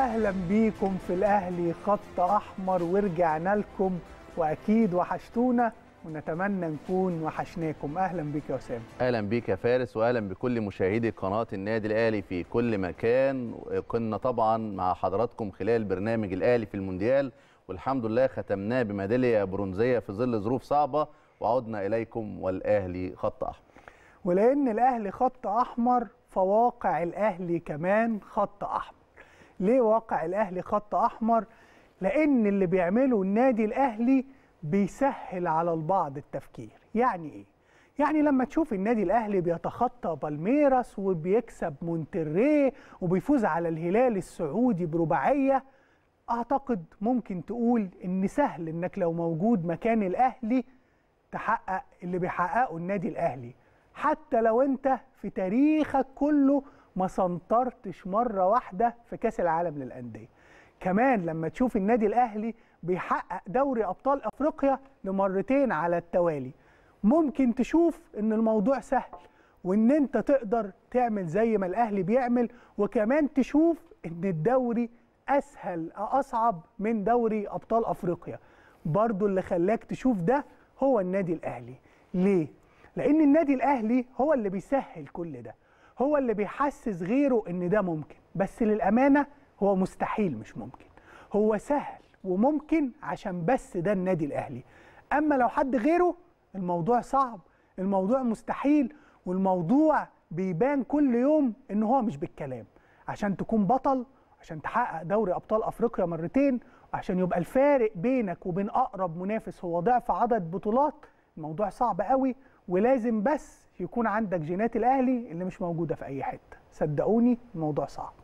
اهلا بيكم في الاهلي خط احمر ورجعنا لكم واكيد وحشتونا ونتمنى نكون وحشناكم اهلا بيك يا اسامه اهلا بيك يا فارس واهلا بكل مشاهدي قناه النادي الاهلي في كل مكان كنا طبعا مع حضراتكم خلال برنامج الاهلي في المونديال والحمد لله ختمناه بميداليه برونزيه في ظل ظروف صعبه وعدنا اليكم والاهلي خط احمر ولان الاهلي خط احمر فواقع الاهلي كمان خط احمر ليه واقع الاهلي خط احمر لان اللي بيعمله النادي الاهلي بيسهل على البعض التفكير يعني ايه يعني لما تشوف النادي الاهلي بيتخطى بالميراس وبيكسب مونتريه وبيفوز على الهلال السعودي برباعيه اعتقد ممكن تقول ان سهل انك لو موجود مكان الاهلي تحقق اللي بيحققه النادي الاهلي حتى لو انت في تاريخك كله ما سنطرتش مره واحده في كاس العالم للانديه كمان لما تشوف النادي الاهلي بيحقق دوري ابطال افريقيا لمرتين على التوالي ممكن تشوف ان الموضوع سهل وان انت تقدر تعمل زي ما الاهلي بيعمل وكمان تشوف ان الدوري اسهل اصعب من دوري ابطال افريقيا برضو اللي خلاك تشوف ده هو النادي الاهلي ليه لان النادي الاهلي هو اللي بيسهل كل ده هو اللي بيحسس غيره ان ده ممكن بس للامانه هو مستحيل مش ممكن هو سهل وممكن عشان بس ده النادي الاهلي اما لو حد غيره الموضوع صعب الموضوع مستحيل والموضوع بيبان كل يوم ان هو مش بالكلام عشان تكون بطل عشان تحقق دوري ابطال افريقيا مرتين عشان يبقى الفارق بينك وبين اقرب منافس هو ضعف عدد بطولات الموضوع صعب قوي ولازم بس يكون عندك جينات الاهلي اللي مش موجوده في اي حته صدقوني الموضوع صعب